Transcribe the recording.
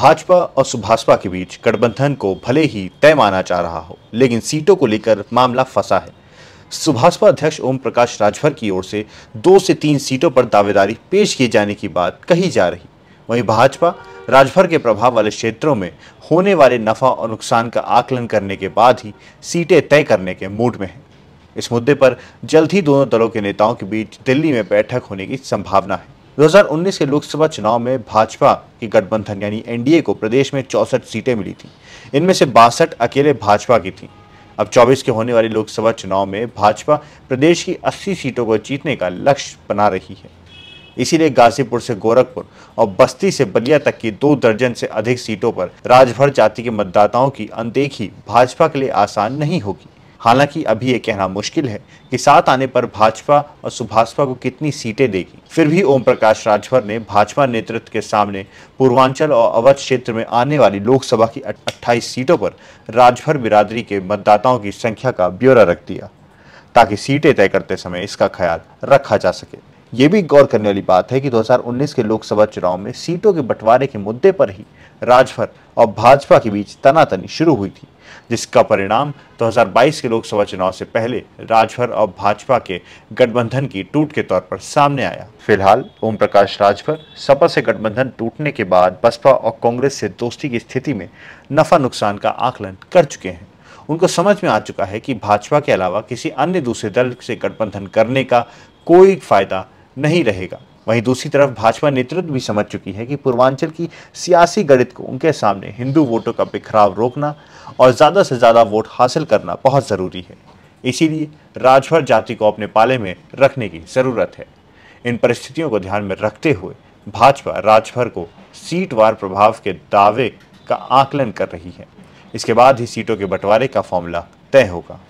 भाजपा और सुभाषपा के बीच गठबंधन को भले ही तय माना जा रहा हो लेकिन सीटों को लेकर मामला फंसा है सुभाषपा अध्यक्ष ओम प्रकाश राजभर की ओर से दो से तीन सीटों पर दावेदारी पेश किए जाने की बात कही जा रही वहीं भाजपा राजभर के प्रभाव वाले क्षेत्रों में होने वाले नफा और नुकसान का आकलन करने के बाद ही सीटें तय करने के मूड में है इस मुद्दे पर जल्द ही दोनों दलों के नेताओं के बीच दिल्ली में बैठक होने की संभावना है 2019 के लोकसभा चुनाव में भाजपा की गठबंधन यानी एनडीए को प्रदेश में चौसठ सीटें मिली थी इनमें से बासठ अकेले भाजपा की थी अब 24 के होने वाले लोकसभा चुनाव में भाजपा प्रदेश की 80 सीटों को जीतने का लक्ष्य बना रही है इसीलिए गाजीपुर से गोरखपुर और बस्ती से बलिया तक की दो दर्जन से अधिक सीटों पर राजभर जाति के मतदाताओं की अनदेखी भाजपा के लिए आसान नहीं होगी हालांकि अभी ये कहना मुश्किल है कि साथ आने पर भाजपा और सुभाषपा को कितनी सीटें देगी फिर भी ओम प्रकाश राजभर ने भाजपा नेतृत्व के सामने पूर्वांचल और अवध क्षेत्र में आने वाली लोकसभा की 28 सीटों पर राजभर बिरादरी के मतदाताओं की संख्या का ब्यौरा रख दिया ताकि सीटें तय करते समय इसका ख्याल रखा जा सके ये भी गौर करने वाली बात है कि 2019 के लोकसभा चुनाव में सीटों के बंटवारे के मुद्दे पर ही राजभर और भाजपा के बीच तनातनी शुरू हुई थी जिसका परिणाम 2022 के लोकसभा चुनाव से पहले राजभर और भाजपा के गठबंधन की टूट के तौर पर सामने आया फिलहाल ओम प्रकाश राजभर सपा से गठबंधन टूटने के बाद बसपा और कांग्रेस से दोस्ती की स्थिति में नफा नुकसान का आकलन कर चुके हैं उनको समझ में आ चुका है कि भाजपा के अलावा किसी अन्य दूसरे दल से गठबंधन करने का कोई फायदा नहीं रहेगा वहीं दूसरी तरफ भाजपा नेतृत्व भी समझ चुकी है कि पूर्वांचल की सियासी गणित को उनके सामने हिंदू वोटों का बिखराव रोकना और ज़्यादा से ज़्यादा वोट हासिल करना बहुत ज़रूरी है इसीलिए राजभर जाति को अपने पाले में रखने की ज़रूरत है इन परिस्थितियों को ध्यान में रखते हुए भाजपा राजभर को सीटवार प्रभाव के दावे का आकलन कर रही है इसके बाद ही सीटों के बंटवारे का फॉर्मूला तय होगा